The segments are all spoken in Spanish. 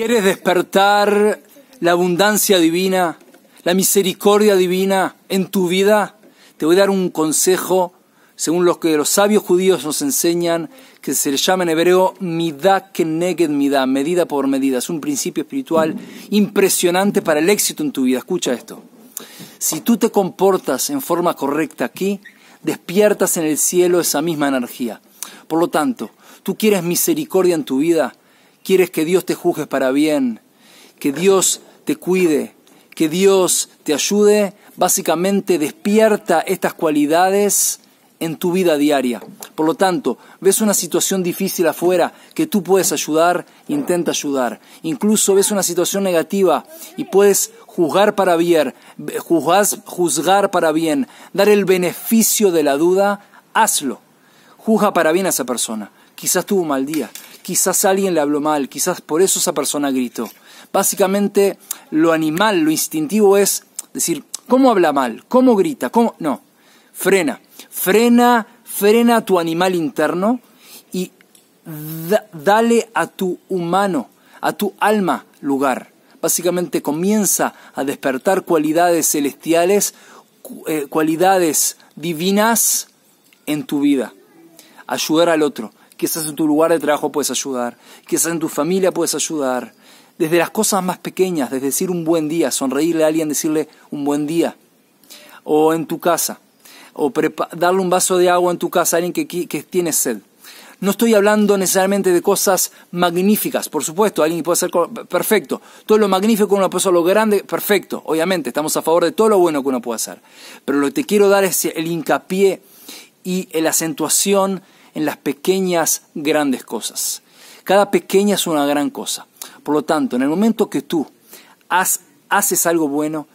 ¿Quieres despertar la abundancia divina, la misericordia divina en tu vida? Te voy a dar un consejo, según lo que los sabios judíos nos enseñan, que se le llama en hebreo midah keneged midah, medida por medida. Es un principio espiritual impresionante para el éxito en tu vida. Escucha esto. Si tú te comportas en forma correcta aquí, despiertas en el cielo esa misma energía. Por lo tanto, tú quieres misericordia en tu vida, Quieres que Dios te juzgue para bien, que Dios te cuide, que Dios te ayude. Básicamente despierta estas cualidades en tu vida diaria. Por lo tanto, ves una situación difícil afuera que tú puedes ayudar, intenta ayudar. Incluso ves una situación negativa y puedes juzgar para bien, juzgar para bien, dar el beneficio de la duda, hazlo. Juzga para bien a esa persona. Quizás tuvo un mal día, quizás alguien le habló mal, quizás por eso esa persona gritó. Básicamente lo animal, lo instintivo es decir, ¿cómo habla mal? ¿Cómo grita? ¿Cómo? No, frena, frena, frena tu animal interno y dale a tu humano, a tu alma lugar. Básicamente comienza a despertar cualidades celestiales, eh, cualidades divinas en tu vida. Ayudar al otro, quizás en tu lugar de trabajo puedes ayudar, quizás en tu familia puedes ayudar, desde las cosas más pequeñas, desde decir un buen día, sonreírle a alguien, decirle un buen día, o en tu casa, o darle un vaso de agua en tu casa a alguien que, tiene sed. No estoy hablando necesariamente de cosas magníficas, por supuesto, alguien puede hacer perfecto. Todo lo magnífico uno puede hacer, lo grande, perfecto, obviamente, estamos a favor de todo lo bueno que uno pueda hacer. Pero lo que te quiero dar es el hincapié y la acentuación en las pequeñas grandes cosas. Cada pequeña es una gran cosa. Por lo tanto, en el momento que tú haces algo bueno,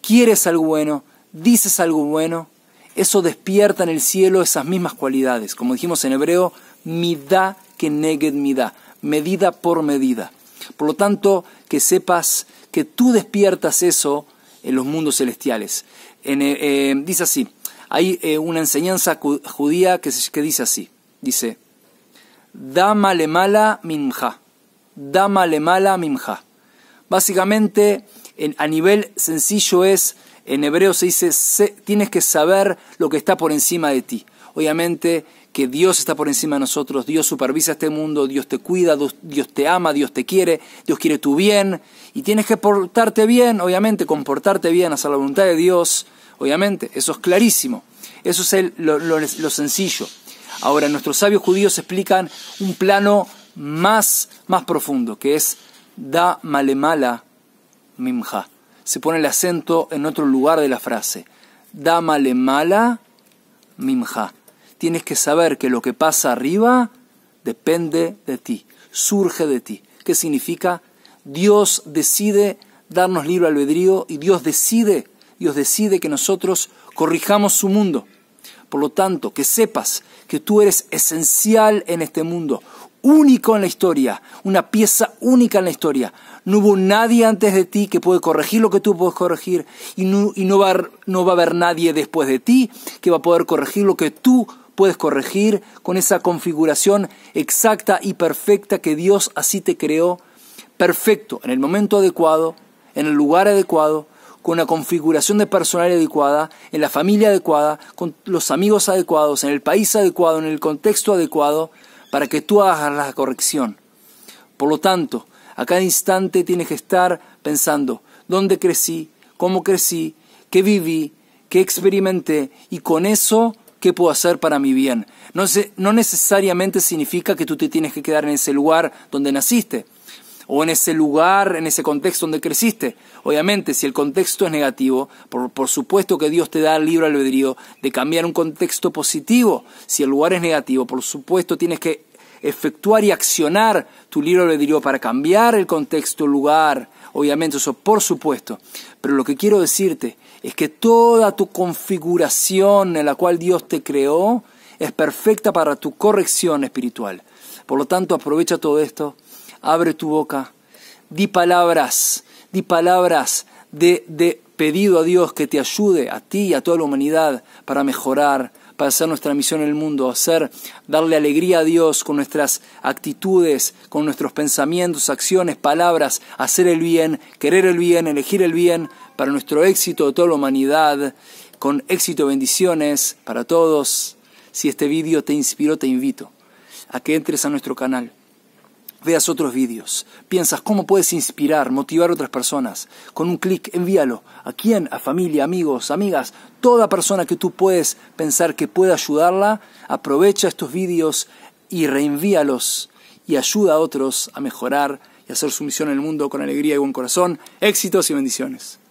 quieres algo bueno, dices algo bueno, eso despierta en el cielo esas mismas cualidades. Como dijimos en hebreo, midá que neged midá, medida por medida. Por lo tanto, que sepas que tú despiertas eso en los mundos celestiales. En, eh, eh, dice así, hay eh, una enseñanza judía que, dice así, dice, Dama mala mimja, Dama mala mimja. Básicamente, a nivel sencillo es, en hebreo se dice, tienes que saber lo que está por encima de ti. Obviamente que Dios está por encima de nosotros, Dios supervisa este mundo, Dios te cuida, Dios, te ama, Dios te quiere, Dios quiere tu bien y tienes que portarte bien, obviamente, comportarte bien hacia la voluntad de Dios Obviamente, eso es clarísimo. Eso es lo, sencillo. Ahora, nuestros sabios judíos explican un plano más, más profundo, que es da mala mimja. Se pone el acento en otro lugar de la frase. Da mala mimja. Tienes que saber que lo que pasa arriba depende de ti, surge de ti. ¿Qué significa? Dios decide darnos libre albedrío y Dios decide Dios decide que nosotros corrijamos su mundo. Por lo tanto, que sepas que tú eres esencial en este mundo, único en la historia, una pieza única en la historia. No hubo nadie antes de ti que puede corregir lo que tú puedes corregir y, no, va, no, va, a haber nadie después de ti que va a poder corregir lo que tú puedes corregir con esa configuración exacta y perfecta que Dios así te creó, perfecto, en el momento adecuado, en el lugar adecuado, con una configuración de personal adecuada, en la familia adecuada, con los amigos adecuados, en el país adecuado, en el contexto adecuado, para que tú hagas la corrección. Por lo tanto, a cada instante tienes que estar pensando dónde crecí, cómo crecí, qué viví, qué experimenté y con eso qué puedo hacer para mi bien. No, no necesariamente significa que tú te tienes que quedar en ese lugar donde naciste o en ese lugar, en ese contexto donde creciste. Obviamente, si el contexto es negativo, por, supuesto que Dios te da el libro albedrío de cambiar un contexto positivo. Si el lugar es negativo, por supuesto tienes que efectuar y accionar tu libro albedrío para cambiar el contexto, lugar. Obviamente, eso por supuesto. Pero lo que quiero decirte es que toda tu configuración en la cual Dios te creó es perfecta para tu corrección espiritual. Por lo tanto, aprovecha todo esto abre tu boca, di palabras, di palabras de, pedido a Dios que te ayude a ti y a toda la humanidad para mejorar, para hacer nuestra misión en el mundo, hacer, darle alegría a Dios con nuestras actitudes, con nuestros pensamientos, acciones, palabras, hacer el bien, querer el bien, elegir el bien para nuestro éxito de toda la humanidad, con éxito bendiciones para todos. Si este vídeo te inspiró, te invito a que entres a nuestro canal veas otros vídeos, piensas cómo puedes inspirar, motivar a otras personas. Con un clic, envíalo. ¿A quién? A familia, amigos, amigas, toda persona que tú puedes pensar que pueda ayudarla, aprovecha estos vídeos y reenvíalos y ayuda a otros a mejorar y hacer su misión en el mundo con alegría y buen corazón. Éxitos y bendiciones.